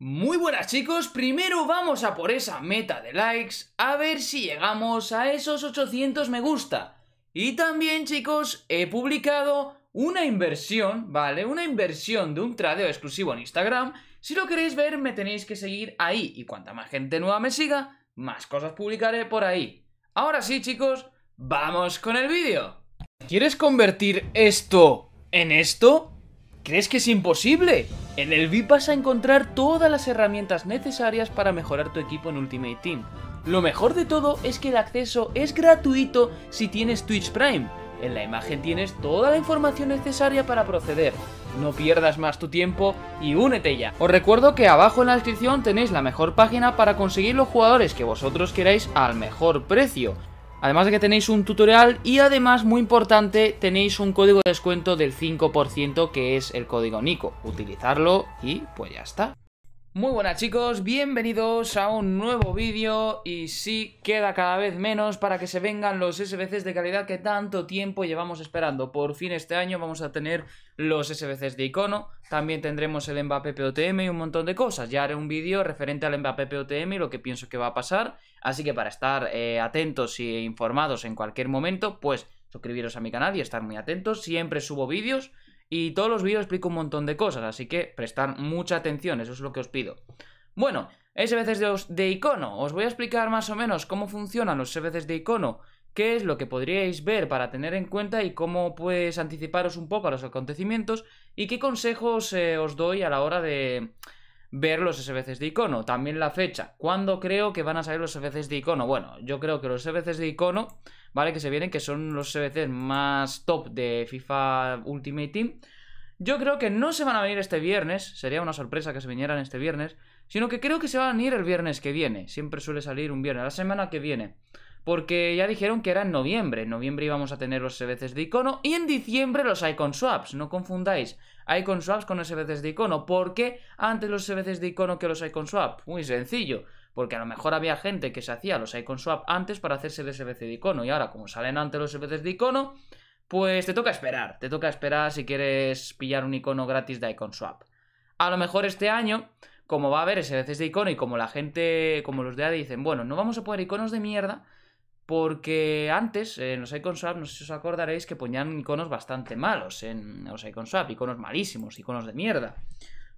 Muy buenas chicos, primero vamos a por esa meta de likes, a ver si llegamos a esos 800 me gusta. Y también chicos, he publicado una inversión, ¿vale? Una inversión de un tradeo exclusivo en Instagram. Si lo queréis ver, me tenéis que seguir ahí, y cuanta más gente nueva me siga, más cosas publicaré por ahí. Ahora sí chicos, vamos con el vídeo. ¿Quieres convertir esto en esto? ¿Crees que es imposible? En el VIP vas a encontrar todas las herramientas necesarias para mejorar tu equipo en Ultimate Team. Lo mejor de todo es que el acceso es gratuito si tienes Twitch Prime. En la imagen tienes toda la información necesaria para proceder. No pierdas más tu tiempo y únete ya. Os recuerdo que abajo en la descripción tenéis la mejor página para conseguir los jugadores que vosotros queráis al mejor precio. Además de que tenéis un tutorial y además, muy importante, tenéis un código de descuento del 5% que es el código Nico. Utilizarlo y pues ya está. Muy buenas chicos, bienvenidos a un nuevo vídeo y sí queda cada vez menos para que se vengan los SBCs de calidad que tanto tiempo llevamos esperando. Por fin este año vamos a tener los SBCs de icono, también tendremos el Mbappé POTM y un montón de cosas. Ya haré un vídeo referente al Mbappé POTM y lo que pienso que va a pasar, así que para estar eh, atentos e informados en cualquier momento, pues suscribiros a mi canal y estar muy atentos. Siempre subo vídeos y todos los vídeos explico un montón de cosas, así que prestar mucha atención, eso es lo que os pido. Bueno, SBCs de, icono. Os voy a explicar más o menos cómo funcionan los SBCs de icono, qué es lo que podríais ver para tener en cuenta y cómo puedes anticiparos un poco a los acontecimientos y qué consejos eh, os doy a la hora de, ver los SBCs de icono. También la fecha. ¿Cuándo creo que van a salir los SBCs de icono? Bueno, yo creo que los SBCs de icono, ¿vale? Que se vienen, que son los SBCs más top de FIFA Ultimate Team. Yo creo que no se van a venir este viernes, sería una sorpresa que se vinieran este viernes, sino que creo que se van a venir el viernes que viene. Siempre suele salir un viernes, la semana que viene porque ya dijeron que era en noviembre. En noviembre íbamos a tener los SBCs de icono y en diciembre los icon swaps. No confundáis icon swaps con SBCs de icono. ¿Por qué antes los SBCs de icono que los icon swap? Muy sencillo. Porque a lo mejor había gente que se hacía los icon swap antes para hacerse el SBC de icono. Y ahora, como salen antes los SBCs de icono, pues te toca esperar. Te toca esperar si quieres pillar un icono gratis de icon swap. A lo mejor este año como va a haber SBCs de icono y como la gente, como los de AD dicen, bueno, no vamos a poner iconos de mierda, porque antes, en los IconSwap, no sé si os acordaréis que ponían iconos bastante malos en los IconSwap, iconos malísimos, iconos de mierda.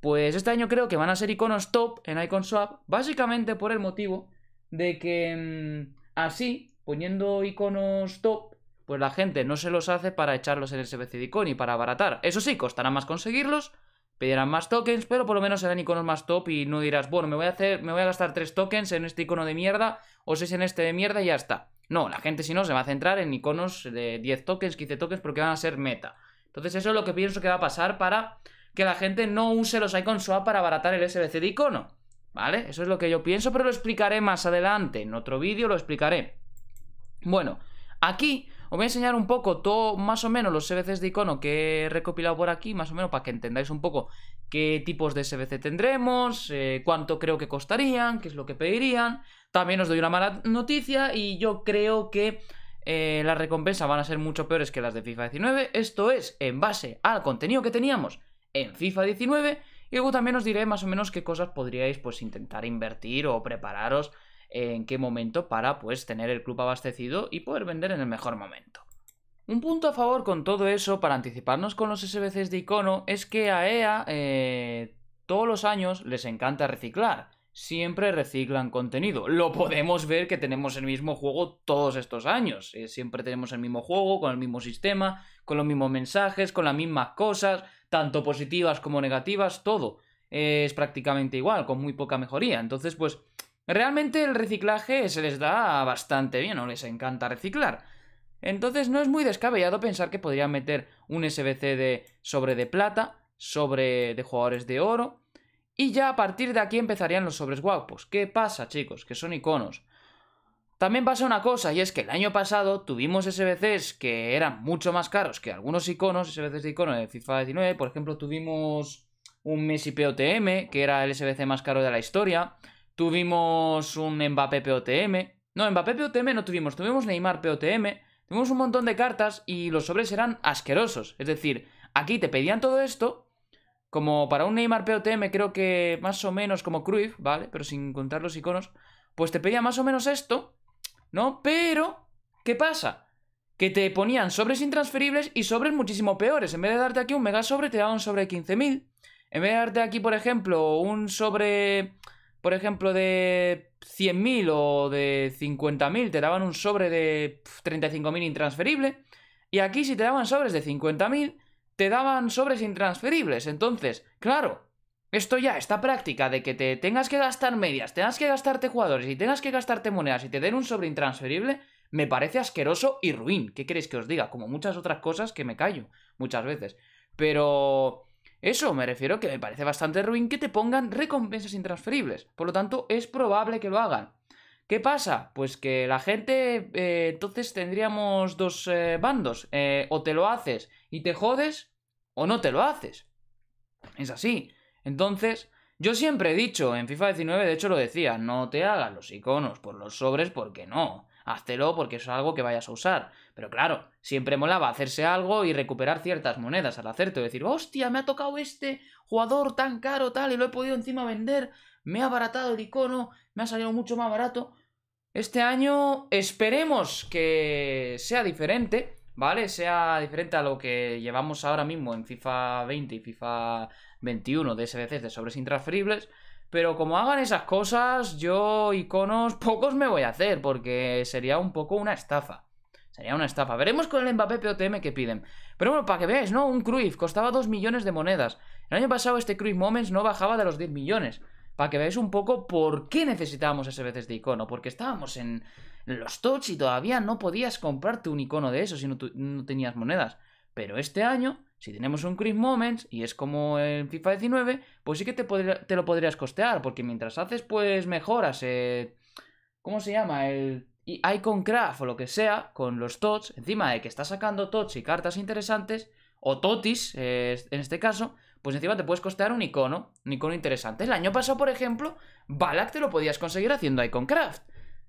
Pues este año creo que van a ser iconos top en IconSwap, básicamente por el motivo de que mm, así, poniendo iconos top, pues la gente no se los hace para echarlos en el SBC de Icon y para abaratar. Eso sí, costará más conseguirlos, pedirán más tokens, pero por lo menos serán iconos más top y no dirás, bueno, me voy a hacer, me voy a gastar tres tokens en este icono de mierda o es en este de mierda y ya está. No, la gente si no se va a centrar en iconos de 10 tokens, 15 tokens, porque van a ser meta. Entonces eso es lo que pienso que va a pasar para que la gente no use los icons swap para abaratar el SBC de icono. ¿Vale? Eso es lo que yo pienso, pero lo explicaré más adelante. En otro vídeo lo explicaré. Bueno, aquí os voy a enseñar un poco todo, más o menos los SBCs de icono que he recopilado por aquí, más o menos para que entendáis un poco qué tipos de SBC tendremos, eh, cuánto creo que costarían, qué es lo que pedirían. También os doy una mala noticia y yo creo que eh, las recompensas van a ser mucho peores que las de FIFA 19. Esto es en base al contenido que teníamos en FIFA 19. Y luego también os diré más o menos qué cosas podríais pues intentar invertir o prepararos en qué momento para pues tener el club abastecido y poder vender en el mejor momento. Un punto a favor con todo eso, para anticiparnos con los SBCs de icono, es que a EA eh, todos los años les encanta reciclar. Siempre reciclan contenido. Lo podemos ver que tenemos el mismo juego todos estos años. Eh, siempre tenemos el mismo juego, con el mismo sistema, con los mismos mensajes, con las mismas cosas, tanto positivas como negativas, todo. Eh, es prácticamente igual, con muy poca mejoría. Entonces, pues, realmente el reciclaje se les da bastante bien, o les encanta reciclar. Entonces no es muy descabellado pensar que podría meter un SBC de sobre de plata, sobre de jugadores de oro, y ya a partir de aquí empezarían los sobres guapos. Pues, ¿Qué pasa, chicos? Que son iconos. También pasa una cosa, y es que el año pasado tuvimos SBCs que eran mucho más caros que algunos iconos, SBCs de icono de FIFA 19, por ejemplo, tuvimos un Messi POTM, que era el SBC más caro de la historia, tuvimos un Mbappé POTM, no, Mbappé POTM no tuvimos, tuvimos Neymar POTM, Vimos un montón de cartas y los sobres eran asquerosos. Es decir, aquí te pedían todo esto, como para un Neymar POTM creo que más o menos como Cruyff, ¿vale? Pero sin contar los iconos, pues te pedía más o menos esto, ¿no? Pero, ¿qué pasa? Que te ponían sobres intransferibles y sobres muchísimo peores. En vez de darte aquí un mega sobre, te daban sobre 15.000. En vez de darte aquí, por ejemplo, un sobre, por ejemplo, de 100.000 o de 50.000 te daban un sobre de 35.000 intransferible. Y aquí si te daban sobres de 50.000, te daban sobres intransferibles. Entonces, claro, esto ya, esta práctica de que te tengas que gastar medias, tengas que gastarte jugadores y tengas que gastarte monedas y te den un sobre intransferible, me parece asqueroso y ruin. ¿Qué queréis que os diga? Como muchas otras cosas que me callo muchas veces. Pero... Eso, me refiero que me parece bastante ruin que te pongan recompensas intransferibles. Por lo tanto, es probable que lo hagan. ¿Qué pasa? Pues que la gente, eh, entonces tendríamos dos eh, bandos. Eh, o te lo haces y te jodes, o no te lo haces. Es así. Entonces, yo siempre he dicho, en FIFA 19 de hecho lo decía, no te hagas los iconos por los sobres porque no. Háztelo porque es algo que vayas a usar. Pero claro, siempre molaba hacerse algo y recuperar ciertas monedas al acierto. Decir, hostia, me ha tocado este jugador tan caro, tal, y lo he podido encima vender. Me ha abaratado el icono, me ha salido mucho más barato. Este año esperemos que sea diferente, ¿vale? Sea diferente a lo que llevamos ahora mismo en FIFA 20 y FIFA 21 de SBCs de sobres intransferibles. Pero como hagan esas cosas, yo iconos pocos me voy a hacer, porque sería un poco una estafa. Sería una estafa. Veremos con el Mbappé POTM que piden. Pero bueno, para que veáis, ¿no? Un Cruyff costaba 2 millones de monedas. El año pasado este Cruyff Moments no bajaba de los 10 millones. Para que veáis un poco por qué necesitábamos ese veces de icono. Porque estábamos en los touch y todavía no podías comprarte un icono de eso si no, tenías monedas. Pero este año, si tenemos un Cruyff Moments y es como el FIFA 19, pues sí que te, te lo podrías costear. Porque mientras haces pues mejoras... Eh, ¿Cómo se llama? El y Iconcraft o lo que sea, con los TOTS, encima de que estás sacando TOTS y cartas interesantes, o TOTIS eh, en este caso, pues encima te puedes costear un icono, un icono interesante. El año pasado, por ejemplo, Balak te lo podías conseguir haciendo Iconcraft.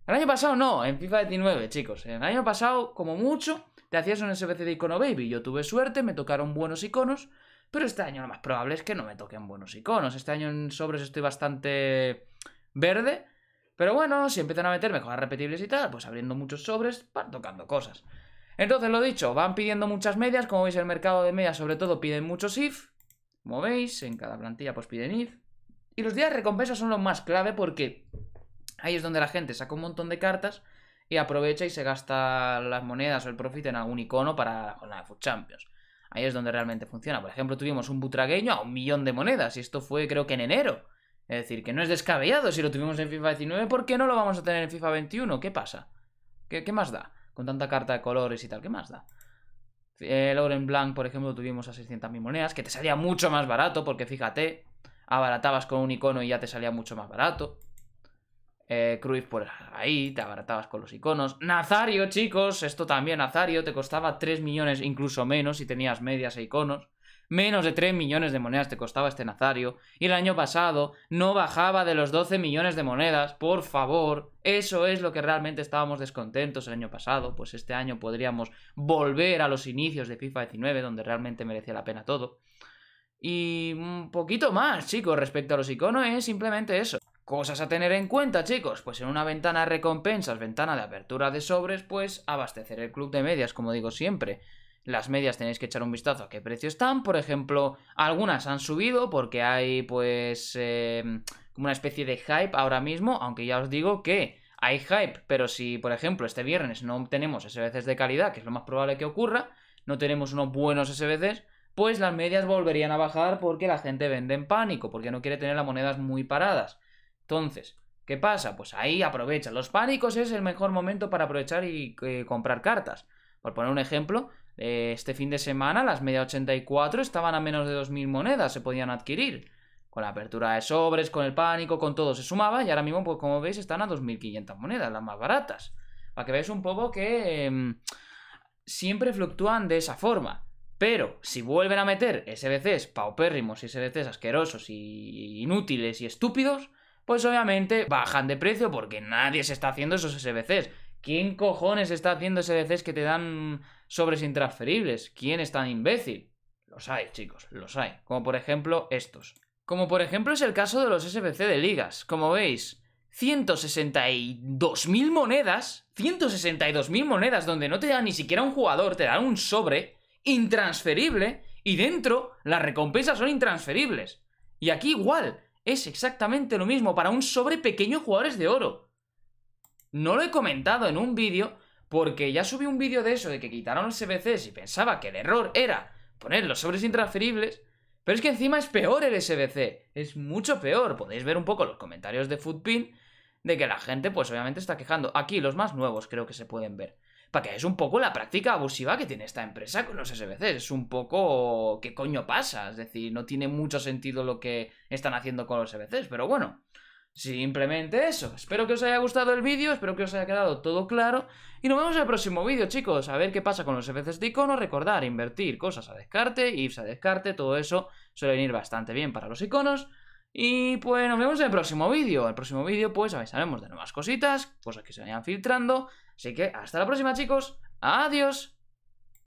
El año pasado no, en FIFA 19, chicos. El año pasado, como mucho, te hacías un SBC de icono baby. Yo tuve suerte, me tocaron buenos iconos, pero este año lo más probable es que no me toquen buenos iconos. Este año en sobres estoy bastante verde, pero bueno, si empiezan a meter mejoras repetibles y tal, pues abriendo muchos sobres, van tocando cosas. Entonces, lo dicho, van pidiendo muchas medias. Como veis, el mercado de medias, sobre todo, piden muchos if. Como veis, en cada plantilla, pues piden if. Y los días de recompensa son lo más clave porque ahí es donde la gente saca un montón de cartas y aprovecha y se gasta las monedas o el profit en algún icono para la jornada de Food Champions. Ahí es donde realmente funciona. Por ejemplo, tuvimos un butragueño a un millón de monedas y esto fue creo que en enero. Es decir, que no es descabellado. Si lo tuvimos en FIFA 19, ¿por qué no lo vamos a tener en FIFA 21? ¿Qué pasa? ¿Qué, más da? Con tanta carta de colores y tal, ¿qué más da? El Oren en por ejemplo, tuvimos a 600.000 monedas, que te salía mucho más barato, porque fíjate, abaratabas con un icono y ya te salía mucho más barato. Eh, por pues ahí, te abaratabas con los iconos. Nazario, chicos, esto también, Nazario, te costaba 3 millones, incluso menos, si tenías medias e iconos. Menos de 3 millones de monedas te costaba este Nazario. Y el año pasado no bajaba de los 12 millones de monedas. Por favor. Eso es lo que realmente estábamos descontentos el año pasado. Pues este año podríamos volver a los inicios de FIFA 19, donde realmente merecía la pena todo. Y un poquito más, chicos, respecto a los iconos, es simplemente eso. Cosas a tener en cuenta, chicos. Pues en una ventana de recompensas, ventana de apertura de sobres, pues abastecer el club de medias, como digo siempre. Las medias tenéis que echar un vistazo a qué precio están. Por ejemplo, algunas han subido porque hay pues em, como una especie de hype ahora mismo, aunque ya os digo que hay hype, pero si por ejemplo este viernes no obtenemos SBCs de calidad, que es lo más probable que ocurra, no tenemos unos buenos SBCs, pues las medias volverían a bajar porque la gente vende en pánico, porque no quiere tener las monedas muy paradas. Entonces, ¿qué pasa? Pues ahí aprovechan. Los pánicos es el mejor momento para aprovechar y eh, comprar cartas. Por poner un ejemplo, eh, este fin de semana las media 84 estaban a menos de 2.000 monedas, se podían adquirir. Con la apertura de sobres, con el pánico, con todo se sumaba y ahora mismo, pues como veis, están a 2.500 monedas, las más baratas. Para que veáis un poco que em, siempre fluctúan de esa forma. Pero si vuelven a meter SBCs paupérrimos y SBCs asquerosos y inútiles y estúpidos, pues obviamente bajan de precio porque nadie se está haciendo esos SBCs. ¿Quién cojones está haciendo SBCs que te dan sobres intransferibles? ¿Quién es tan imbécil? Los hay, chicos, los hay. Como por ejemplo estos. Como por ejemplo es el caso de los SBC de ligas. Como veis, 162.000 monedas. 162.000 monedas donde no te dan ni siquiera un jugador, te dan un sobre intransferible y dentro las recompensas son intransferibles. Y aquí igual, es exactamente lo mismo para un sobre pequeño jugadores de oro. No lo he comentado en un vídeo porque ya subí un vídeo de eso, de que quitaron los SBCs y pensaba que el error era poner los sobres intransferibles, pero es que encima es peor el SBC, es mucho peor. Podéis ver un poco los comentarios de Footpin. de que la gente pues obviamente está quejando. Aquí los más nuevos creo que se pueden ver. Para que es un poco la práctica abusiva que tiene esta empresa con los SBCs. Es un poco... ¿Qué coño pasa? Es decir, no tiene mucho sentido lo que están haciendo con los SBCs, pero bueno. Simplemente eso. Espero que os haya gustado el vídeo, espero que os haya quedado todo claro. Y nos vemos en el próximo vídeo, chicos. A ver qué pasa con los FCs de icono. Recordar, invertir cosas a descarte, IFS a descarte, todo eso suele venir bastante bien para los iconos. Y pues nos vemos en el próximo vídeo. En el próximo vídeo pues avisaremos de nuevas cositas, cosas que se vayan filtrando. Así que hasta la próxima, chicos. Adiós.